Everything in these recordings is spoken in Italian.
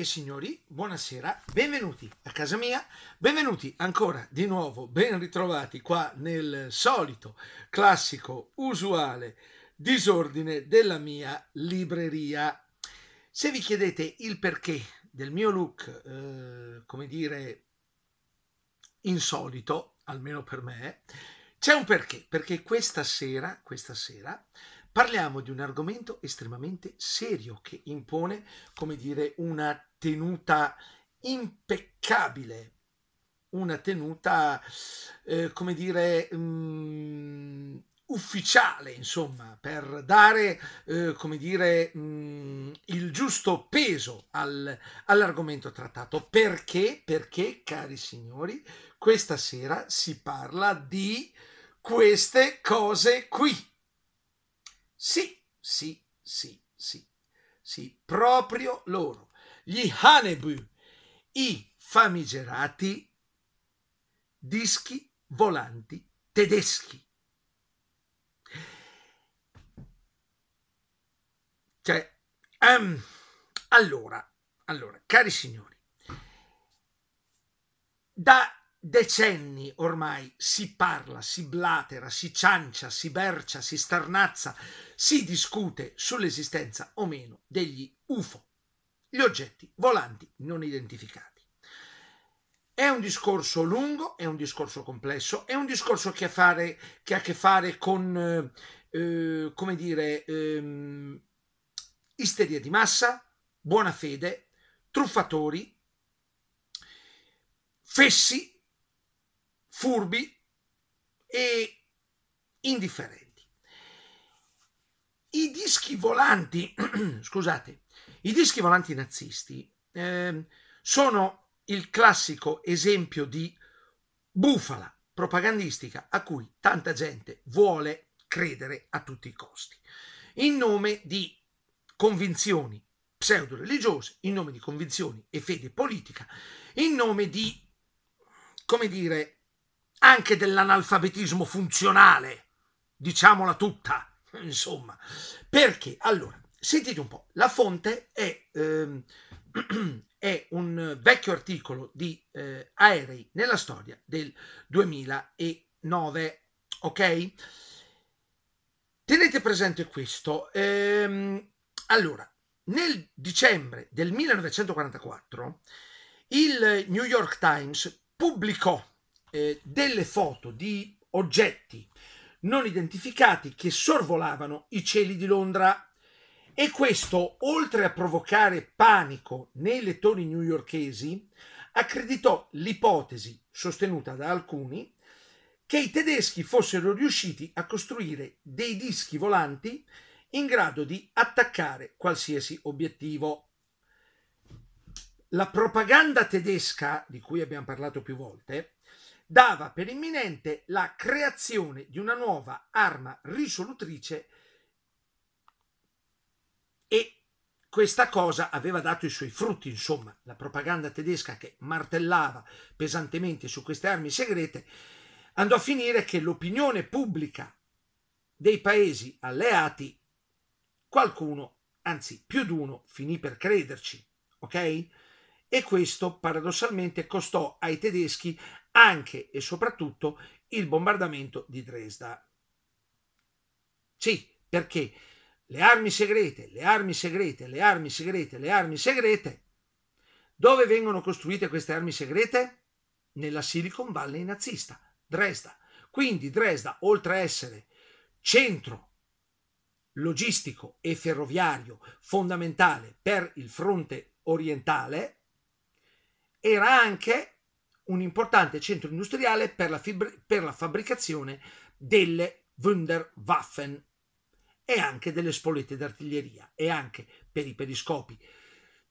e signori, buonasera, benvenuti a casa mia, benvenuti ancora di nuovo, ben ritrovati qua nel solito, classico, usuale disordine della mia libreria. Se vi chiedete il perché del mio look, eh, come dire, insolito, almeno per me, c'è un perché, perché questa sera, questa sera, Parliamo di un argomento estremamente serio che impone, come dire, una tenuta impeccabile, una tenuta, eh, come dire, mh, mm, ufficiale, insomma, per dare, eh, come dire, mh, mm, il giusto peso al, all'argomento trattato. Perché? Perché, cari signori, questa sera si parla di queste cose qui. Sì, sì, sì, sì, sì, proprio loro. Gli Hanebu, i famigerati dischi volanti tedeschi. Cioè, um, allora, allora, cari signori, da decenni ormai si parla, si blatera, si ciancia, si bercia, si starnazza, si discute sull'esistenza o meno degli UFO, gli oggetti volanti non identificati. È un discorso lungo, è un discorso complesso, è un discorso che ha, fare, che, ha a che fare con, eh, eh come dire, ehm, isteria di massa, buona fede, truffatori, fessi furbi e indifferenti. I dischi volanti, scusate, i dischi volanti nazisti eh, sono il classico esempio di bufala propagandistica a cui tanta gente vuole credere a tutti i costi, in nome di convinzioni pseudo-religiose, in nome di convinzioni e fede politica, in nome di, come dire, anche dell'analfabetismo funzionale, diciamola tutta, insomma. Perché? Allora, sentite un po', la fonte è, ehm, è un vecchio articolo di eh, Aerei nella storia del 2009, ok? Tenete presente questo. Ehm, allora, nel dicembre del 1944 il New York Times pubblicò eh, delle foto di oggetti non identificati che sorvolavano i cieli di Londra. E questo, oltre a provocare panico nei lettori newyorkesi, accreditò l'ipotesi, sostenuta da alcuni, che i tedeschi fossero riusciti a costruire dei dischi volanti in grado di attaccare qualsiasi obiettivo. La propaganda tedesca, di cui abbiamo parlato più volte, dava per imminente la creazione di una nuova arma risolutrice e questa cosa aveva dato i suoi frutti, insomma, la propaganda tedesca che martellava pesantemente su queste armi segrete andò a finire che l'opinione pubblica dei paesi alleati qualcuno, anzi più di uno, finì per crederci, ok? E questo paradossalmente costò ai tedeschi anche e soprattutto il bombardamento di Dresda. Sì, perché le armi segrete, le armi segrete, le armi segrete, le armi segrete, dove vengono costruite queste armi segrete? Nella Silicon Valley nazista, Dresda. Quindi Dresda, oltre a essere centro logistico e ferroviario fondamentale per il fronte orientale, era anche un importante centro industriale per la, fibra- per la fabbricazione delle Wunderwaffen e anche delle spolette d'artiglieria e anche per i periscopi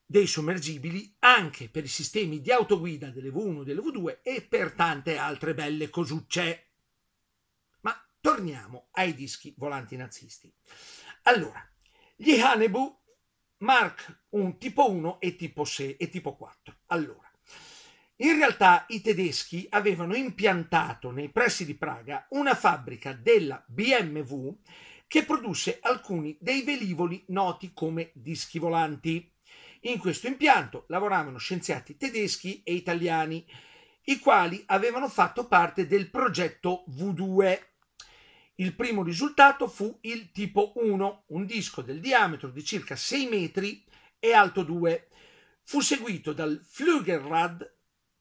dei sommergibili, anche per i sistemi di autoguida delle V1, delle V2 e per tante altre belle cosucce. Ma torniamo ai dischi volanti nazisti. Allora, gli Hanebu Mark un tipo 1 e tipo 6 e tipo 4. Allora, in realtà i tedeschi avevano impiantato nei pressi di Praga una fabbrica della BMW che produsse alcuni dei velivoli noti come dischi volanti. In questo impianto lavoravano scienziati tedeschi e italiani, i quali avevano fatto parte del progetto V2. Il primo risultato fu il tipo 1, un disco del diametro di circa 6 metri e alto 2. Fu seguito dal Flügelrad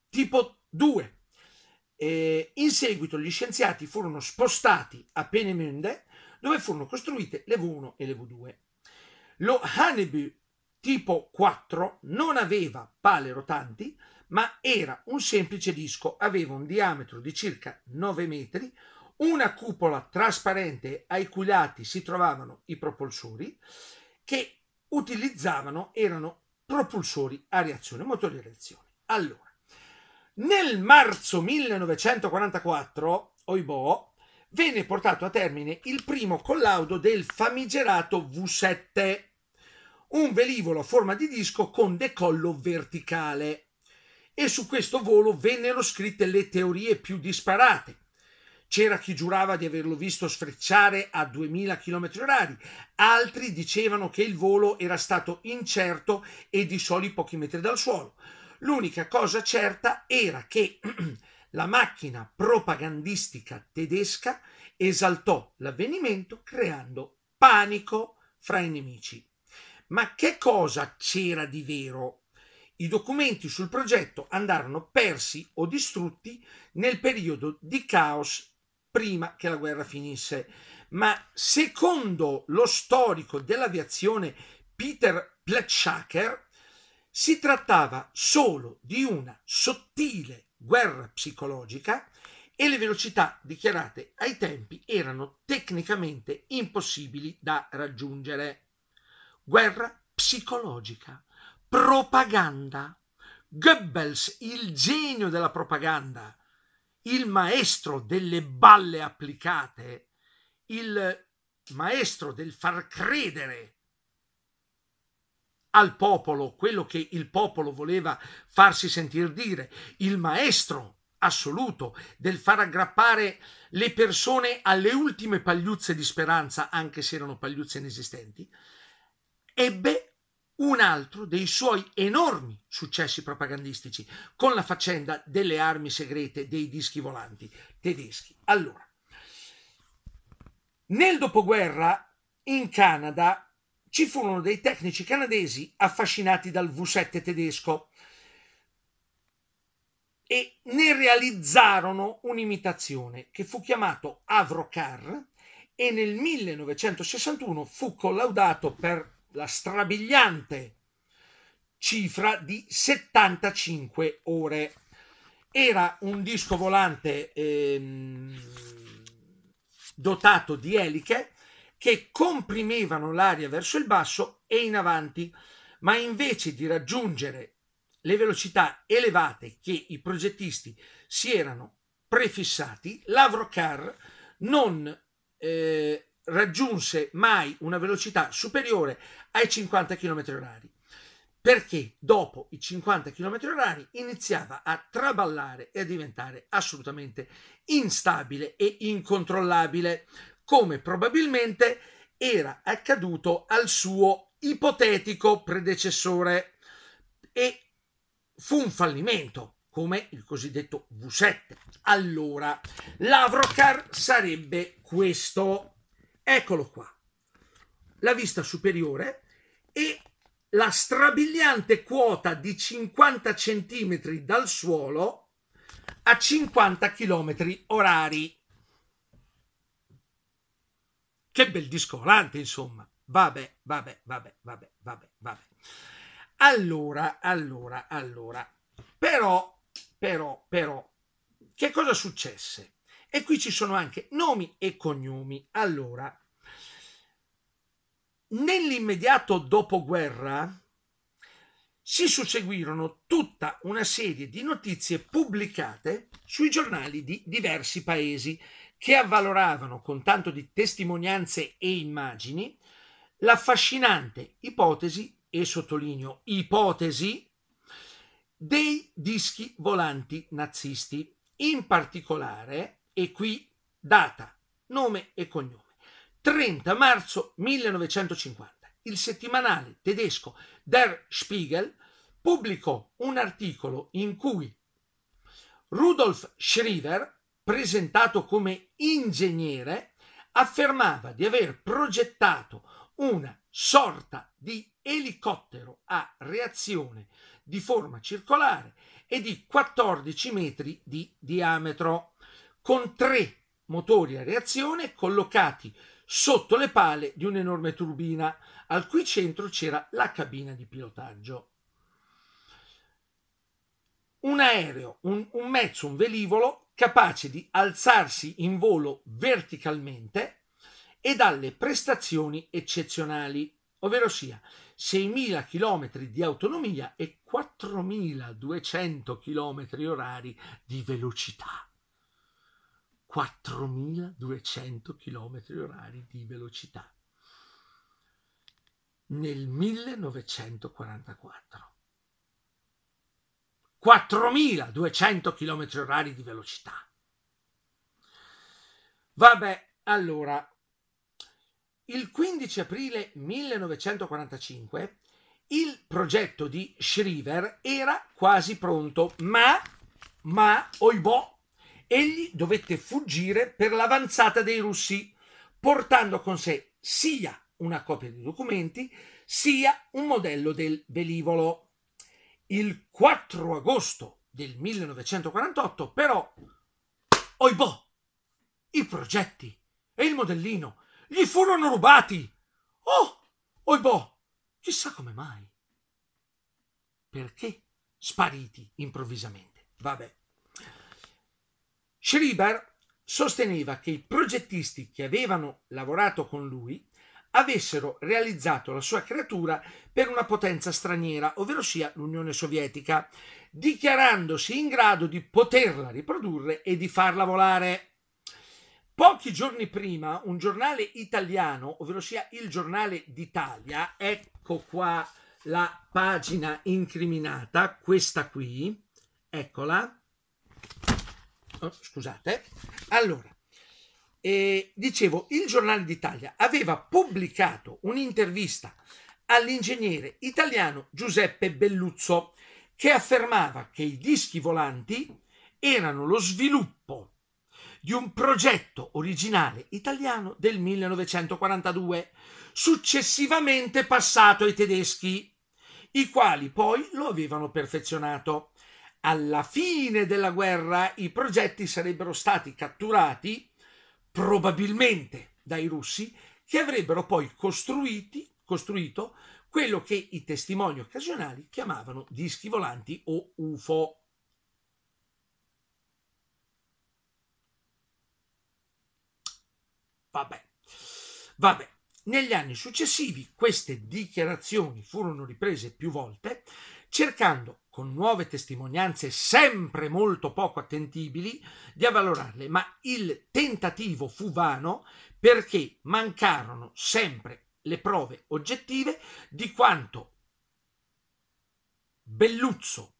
tipo 2. E in seguito gli scienziati furono spostati a Penemünde, dove furono costruite le V1 e le V2. Lo Hanebü tipo 4 non aveva pale rotanti, ma era un semplice disco, aveva un diametro di circa 9 metri, una cupola trasparente ai cui lati si trovavano i propulsori che utilizzavano erano propulsori a reazione, motori a reazione. Allora, nel marzo 1944, oibò, venne portato a termine il primo collaudo del famigerato V7, un velivolo a forma di disco con decollo verticale. E su questo volo vennero scritte le teorie più disparate. C'era chi giurava di averlo visto sfrecciare a 2000 km/h, altri dicevano che il volo era stato incerto e di soli pochi metri dal suolo. L'unica cosa certa era che la macchina propagandistica tedesca esaltò l'avvenimento creando panico fra i nemici. Ma che cosa c'era di vero? I documenti sul progetto andarono persi o distrutti nel periodo di caos prima che la guerra finisse, ma secondo lo storico dell'aviazione Peter Plechaker, si trattava solo di una sottile guerra psicologica e le velocità dichiarate ai tempi erano tecnicamente impossibili da raggiungere. Guerra psicologica, propaganda. Goebbels, il genio della propaganda, il maestro delle balle applicate, il maestro del far credere al popolo quello che il popolo voleva farsi sentire dire, il maestro assoluto del far aggrappare le persone alle ultime pagliuzze di speranza, anche se erano pagliuzze inesistenti, ebbe un altro dei suoi enormi successi propagandistici con la faccenda delle armi segrete dei dischi volanti tedeschi. Allora, nel dopoguerra in Canada ci furono dei tecnici canadesi affascinati dal V7 tedesco e ne realizzarono un'imitazione che fu chiamato Avrocar e nel 1961 fu collaudato per la strabiliante cifra di 75 ore. Era un disco volante ehm, dotato di eliche che comprimevano l'aria verso il basso e in avanti, ma invece di raggiungere le velocità elevate che i progettisti si erano prefissati, l'Avrocar non eh, raggiunse mai una velocità superiore ai 50 km/h perché dopo i 50 km/h iniziava a traballare e a diventare assolutamente instabile e incontrollabile come probabilmente era accaduto al suo ipotetico predecessore e fu un fallimento come il cosiddetto V7. Allora, l'Avrocar sarebbe questo. Eccolo qua. La vista superiore e la strabiliante quota di 50 cm dal suolo a 50 km orari. Che bel discolante, insomma. Vabbè, vabbè, vabbè, vabbè, vabbè, vabbè. Allora, allora, allora. Però, però, però, che cosa successe? E qui ci sono anche nomi e cognomi. Allora, nell'immediato dopoguerra si susseguirono tutta una serie di notizie pubblicate sui giornali di diversi paesi che avvaloravano con tanto di testimonianze e immagini l'affascinante ipotesi, e sottolineo ipotesi, dei dischi volanti nazisti, in particolare, e qui data, nome e cognome, 30 marzo 1950. Il settimanale tedesco Der Spiegel pubblicò un articolo in cui Rudolf Schriever, presentato come ingegnere, affermava di aver progettato una sorta di elicottero a reazione di forma circolare e di 14 metri di diametro, con tre motori a reazione collocati sotto le pale di un'enorme turbina, al cui centro c'era la cabina di pilotaggio. Un aereo, un, un mezzo, un velivolo capace di alzarsi in volo verticalmente e dalle prestazioni eccezionali, ovvero sia 6.000 km di autonomia e 4.200 km orari di velocità. 4.200 km orari di velocità nel 1944. 4200 km orari di velocità. Vabbè, allora, il 15 aprile 1945 il progetto di Shriver era quasi pronto, ma, ma, oibò, egli dovette fuggire per l'avanzata dei russi, portando con sé sia una copia di documenti, sia un modello del velivolo il 4 agosto del 1948, però, oibò, boh, i progetti e il modellino gli furono rubati. Oh, oibò, boh, chissà come mai. Perché spariti improvvisamente? Vabbè. Schreiber sosteneva che i progettisti che avevano lavorato con lui avessero realizzato la sua creatura per una potenza straniera, ovvero sia l'Unione Sovietica, dichiarandosi in grado di poterla riprodurre e di farla volare. Pochi giorni prima un giornale italiano, ovvero sia il giornale d'Italia, ecco qua la pagina incriminata, questa qui, eccola, oh, scusate, allora, eh, dicevo, il Giornale d'Italia aveva pubblicato un'intervista all'ingegnere italiano Giuseppe Belluzzo che affermava che i dischi volanti erano lo sviluppo di un progetto originale italiano del 1942, successivamente passato ai tedeschi, i quali poi lo avevano perfezionato. Alla fine della guerra i progetti sarebbero stati catturati probabilmente dai russi, che avrebbero poi costruito quello che i testimoni occasionali chiamavano dischi volanti o UFO. Vabbè, vabbè. Negli anni successivi queste dichiarazioni furono riprese più volte cercando con nuove testimonianze sempre molto poco attentibili, di avvalorarle, ma il tentativo fu vano perché mancarono sempre le prove oggettive di quanto Belluzzo,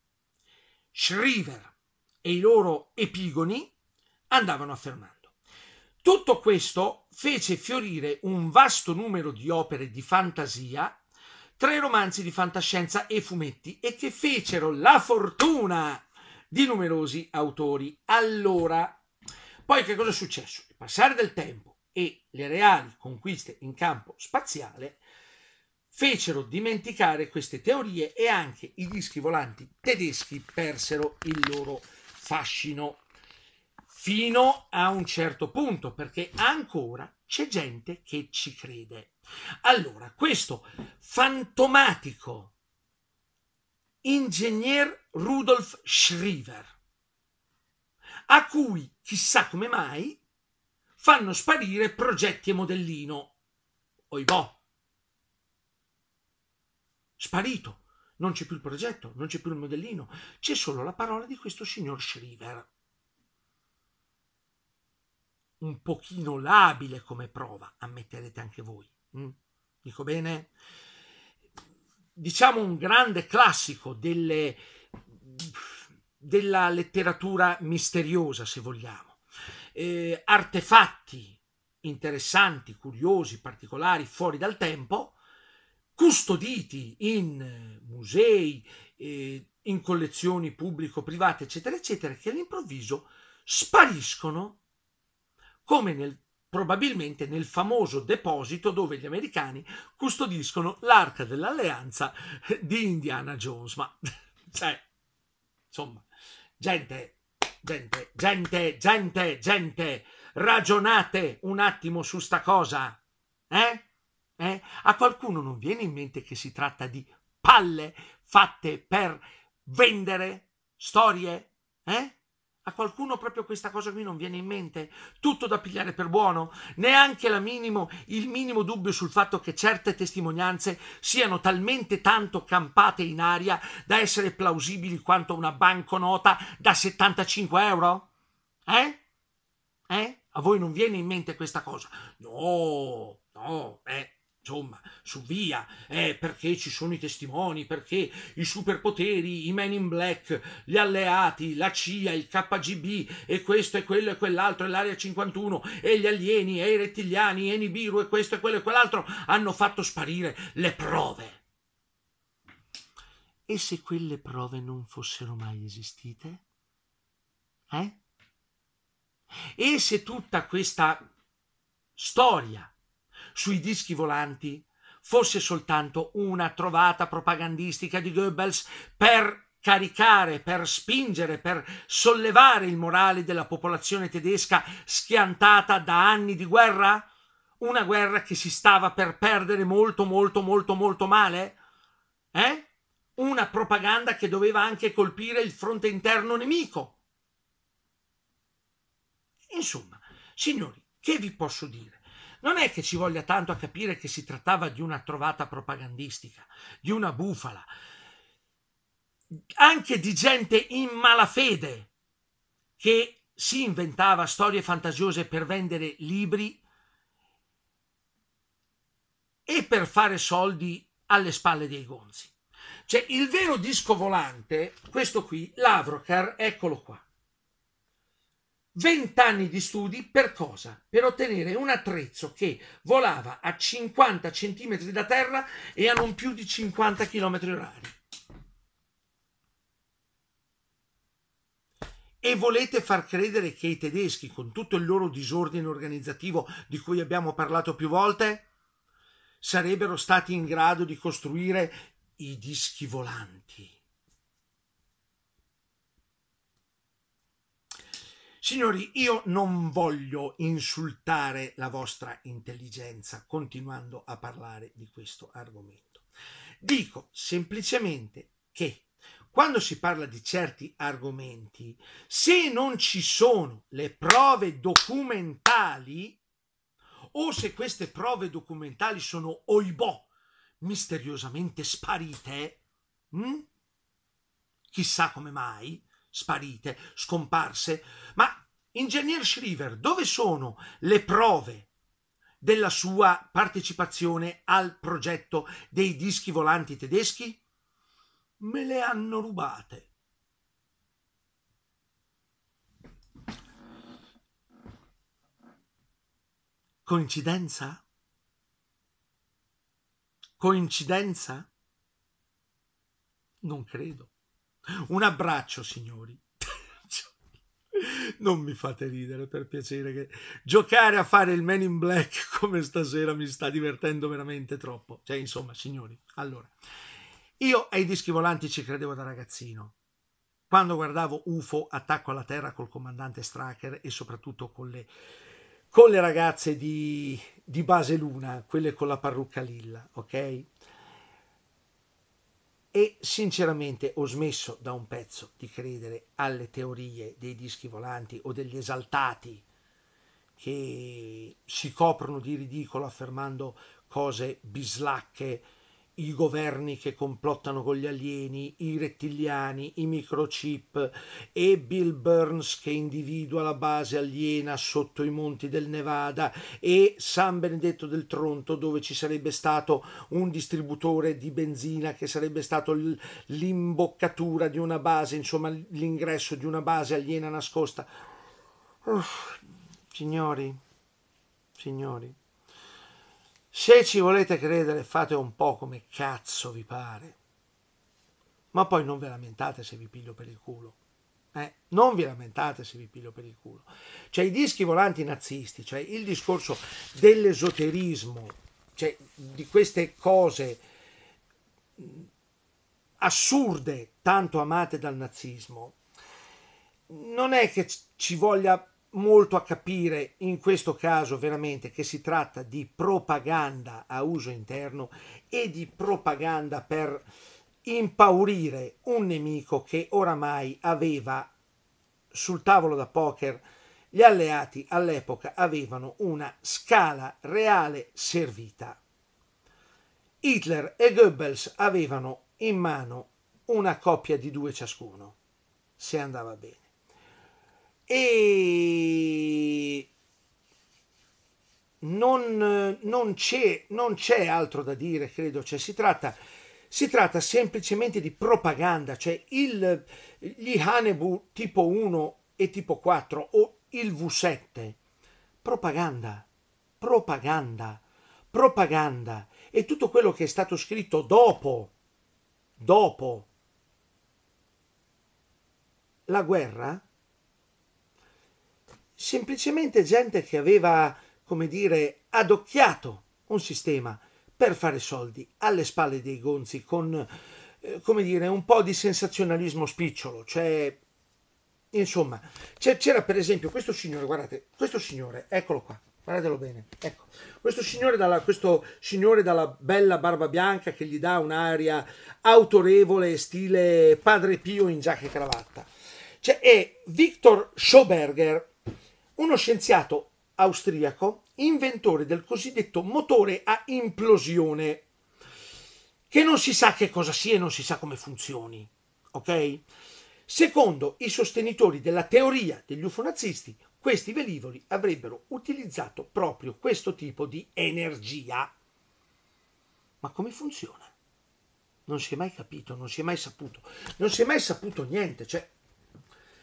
Shriver e i loro epigoni andavano affermando. Tutto questo fece fiorire un vasto numero di opere di fantasia tre romanzi di fantascienza e fumetti e che fecero la fortuna di numerosi autori. Allora, poi che cosa è successo? Il passare del tempo e le reali conquiste in campo spaziale fecero dimenticare queste teorie e anche i dischi volanti tedeschi persero il loro fascino fino a un certo punto, perché ancora c'è gente che ci crede. Allora, questo fantomatico ingegner Rudolf Schriever, a cui chissà come mai fanno sparire progetti e modellino. Oibò. Sparito. Non c'è più il progetto, non c'è più il modellino, c'è solo la parola di questo signor Schriever. Un pochino labile come prova, ammetterete anche voi. Mm? Dico bene? Diciamo un grande classico delle, della letteratura misteriosa, se vogliamo. Eh, artefatti interessanti, curiosi, particolari, fuori dal tempo, custoditi in musei, eh, in collezioni pubblico-private, eccetera, eccetera, che all'improvviso spariscono come nel probabilmente nel famoso deposito dove gli americani custodiscono l'arca dell'alleanza di Indiana Jones. Ma, cioè, insomma, gente, gente, gente, gente, gente, ragionate un attimo su sta cosa, eh? Eh? A qualcuno non viene in mente che si tratta di palle fatte per vendere storie? Eh? A qualcuno proprio questa cosa qui non viene in mente? Tutto da pigliare per buono? Neanche minimo, il minimo dubbio sul fatto che certe testimonianze siano talmente tanto campate in aria da essere plausibili quanto una banconota da 75 euro? Eh? Eh? A voi non viene in mente questa cosa? No, no, eh, insomma, su via, eh, perché ci sono i testimoni, perché i superpoteri, i men in black, gli alleati, la CIA, il KGB e questo e quello e quell'altro e l'area 51 e gli alieni e i rettiliani e Nibiru e questo e quello e quell'altro hanno fatto sparire le prove. E se quelle prove non fossero mai esistite? Eh? E se tutta questa storia sui dischi volanti fosse soltanto una trovata propagandistica di Goebbels per caricare, per spingere, per sollevare il morale della popolazione tedesca schiantata da anni di guerra? Una guerra che si stava per perdere molto, molto, molto, molto male? Eh? Una propaganda che doveva anche colpire il fronte interno nemico. Insomma, signori, che vi posso dire? Non è che ci voglia tanto a capire che si trattava di una trovata propagandistica, di una bufala, anche di gente in malafede che si inventava storie fantasiose per vendere libri e per fare soldi alle spalle dei gonzi. Cioè, il vero disco volante, questo qui, Lavrocar, eccolo qua. 20 anni di studi per cosa? Per ottenere un attrezzo che volava a 50 cm da terra e a non più di 50 km orari. E volete far credere che i tedeschi, con tutto il loro disordine organizzativo di cui abbiamo parlato più volte, sarebbero stati in grado di costruire i dischi volanti? Signori, io non voglio insultare la vostra intelligenza continuando a parlare di questo argomento. Dico semplicemente che quando si parla di certi argomenti, se non ci sono le prove documentali, o se queste prove documentali sono, oibò, misteriosamente sparite, mh? Hm? chissà come mai, sparite, scomparse. Ma, ingegner Shriver, dove sono le prove della sua partecipazione al progetto dei dischi volanti tedeschi? Me le hanno rubate. Coincidenza? Coincidenza? Non credo. Un abbraccio, signori. Non mi fate ridere per piacere che giocare a fare il Man in Black come stasera mi sta divertendo veramente troppo. Cioè, insomma, signori, allora, io ai dischi volanti ci credevo da ragazzino. Quando guardavo UFO, Attacco alla Terra col comandante Stracker e soprattutto con le, con le ragazze di, di Base Luna, quelle con la parrucca lilla, ok? e sinceramente ho smesso da un pezzo di credere alle teorie dei dischi volanti o degli esaltati che si coprono di ridicolo affermando cose bislacche i governi che complottano con gli alieni, i rettiliani, i microchip e Bill Burns che individua la base aliena sotto i monti del Nevada e San Benedetto del Tronto dove ci sarebbe stato un distributore di benzina che sarebbe stato l'imboccatura di una base, insomma l'ingresso di una base aliena nascosta. Uff, signori, signori, se ci volete credere fate un po' come cazzo vi pare. Ma poi non vi lamentate se vi piglio per il culo. Eh, non vi lamentate se vi piglio per il culo. Cioè i dischi volanti nazisti, cioè il discorso dell'esoterismo, cioè di queste cose mm, assurde tanto amate dal nazismo, non è che ci voglia molto a capire in questo caso veramente che si tratta di propaganda a uso interno e di propaganda per impaurire un nemico che oramai aveva sul tavolo da poker gli alleati all'epoca avevano una scala reale servita. Hitler e Goebbels avevano in mano una coppia di due ciascuno, se andava bene e non, non, c'è, non c'è altro da dire, credo, cioè, si tratta si tratta semplicemente di propaganda, cioè il, gli Hanebu tipo 1 e tipo 4 o il V7, propaganda, propaganda, propaganda e tutto quello che è stato scritto dopo, dopo la guerra semplicemente gente che aveva, come dire, adocchiato un sistema per fare soldi alle spalle dei gonzi con, eh, come dire, un po' di sensazionalismo spicciolo, cioè, insomma, c'era per esempio questo signore, guardate, questo signore, eccolo qua, guardatelo bene, ecco, questo signore, dalla, questo signore dalla bella barba bianca che gli dà un'aria autorevole, stile padre Pio in giacca e cravatta, cioè è Victor Schoberger, uno scienziato austriaco, inventore del cosiddetto motore a implosione, che non si sa che cosa sia e non si sa come funzioni. Ok? Secondo i sostenitori della teoria degli ufonazisti, questi velivoli avrebbero utilizzato proprio questo tipo di energia. Ma come funziona? Non si è mai capito, non si è mai saputo, non si è mai saputo niente. Cioè,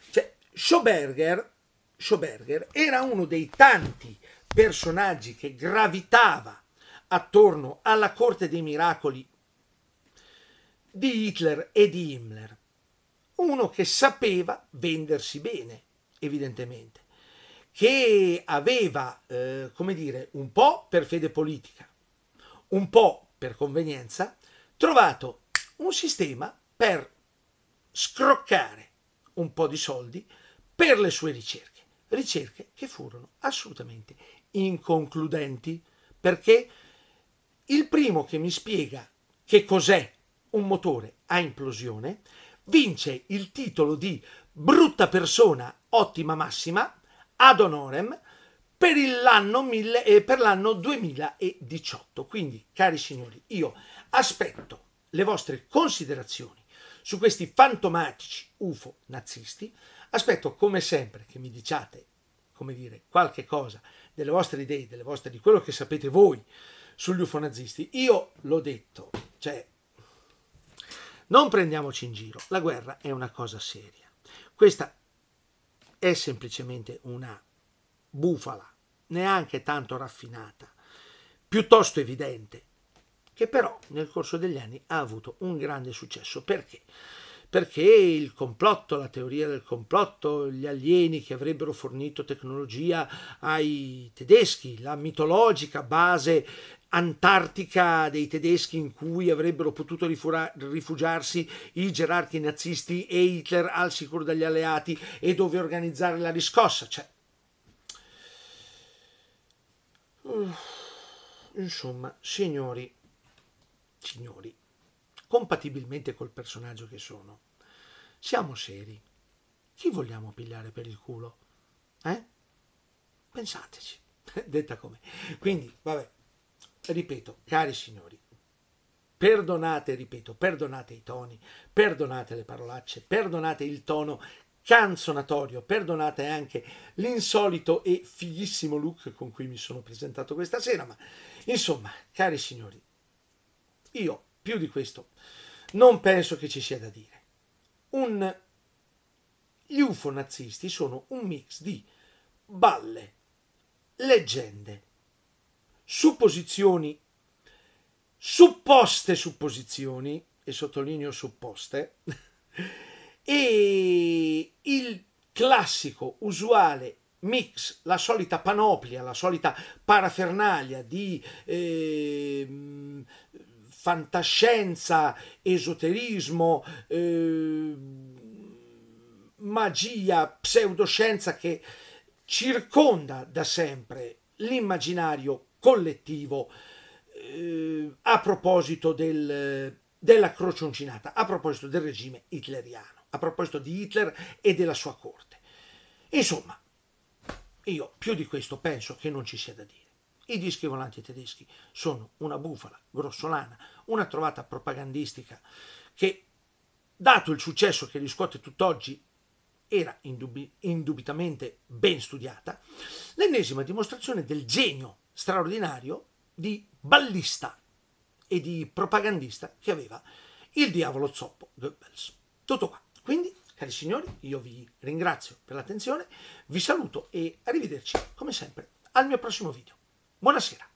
cioè Schoberger Schoberger era uno dei tanti personaggi che gravitava attorno alla corte dei miracoli di Hitler e di Himmler. Uno che sapeva vendersi bene, evidentemente, che aveva, eh, come dire, un po' per fede politica, un po' per convenienza, trovato un sistema per scroccare un po' di soldi per le sue ricerche ricerche che furono assolutamente inconcludenti, perché il primo che mi spiega che cos'è un motore a implosione vince il titolo di brutta persona ottima massima ad honorem per l'anno, eh, per l'anno 2018. Quindi, cari signori, io aspetto le vostre considerazioni su questi fantomatici UFO nazisti. Aspetto come sempre che mi diciate, come dire, qualche cosa delle vostre idee, delle vostre, di quello che sapete voi sugli ufonazisti. Io l'ho detto, cioè, non prendiamoci in giro, la guerra è una cosa seria. Questa è semplicemente una bufala, neanche tanto raffinata, piuttosto evidente, che però nel corso degli anni ha avuto un grande successo. Perché? perché il complotto, la teoria del complotto, gli alieni che avrebbero fornito tecnologia ai tedeschi, la mitologica base antartica dei tedeschi in cui avrebbero potuto rifugiarsi i gerarchi nazisti e Hitler al sicuro dagli alleati e dove organizzare la riscossa. Cioè, insomma, signori, signori, compatibilmente col personaggio che sono, siamo seri. Chi vogliamo pigliare per il culo? Eh? Pensateci. Detta come. Quindi, vabbè, ripeto, cari signori, perdonate, ripeto, perdonate i toni, perdonate le parolacce, perdonate il tono canzonatorio, perdonate anche l'insolito e fighissimo look con cui mi sono presentato questa sera, ma insomma, cari signori, io più di questo non penso che ci sia da dire un... Gli UFO nazisti sono un mix di balle, leggende, supposizioni, supposte supposizioni, e sottolineo supposte, e il classico, usuale mix, la solita panoplia, la solita parafernalia di eh, fantascienza, esoterismo, eh, magia, pseudoscienza che circonda da sempre l'immaginario collettivo eh, a proposito del, della crociuncinata, a proposito del regime hitleriano, a proposito di Hitler e della sua corte. Insomma, io più di questo penso che non ci sia da dire. I dischi volanti tedeschi sono una bufala grossolana, una trovata propagandistica che, dato il successo che riscuote tutt'oggi, era indubbi- indubitamente ben studiata, l'ennesima dimostrazione del genio straordinario di ballista e di propagandista che aveva il diavolo zoppo Goebbels. Tutto qua. Quindi, cari signori, io vi ringrazio per l'attenzione, vi saluto e arrivederci come sempre al mio prossimo video. Buonasera.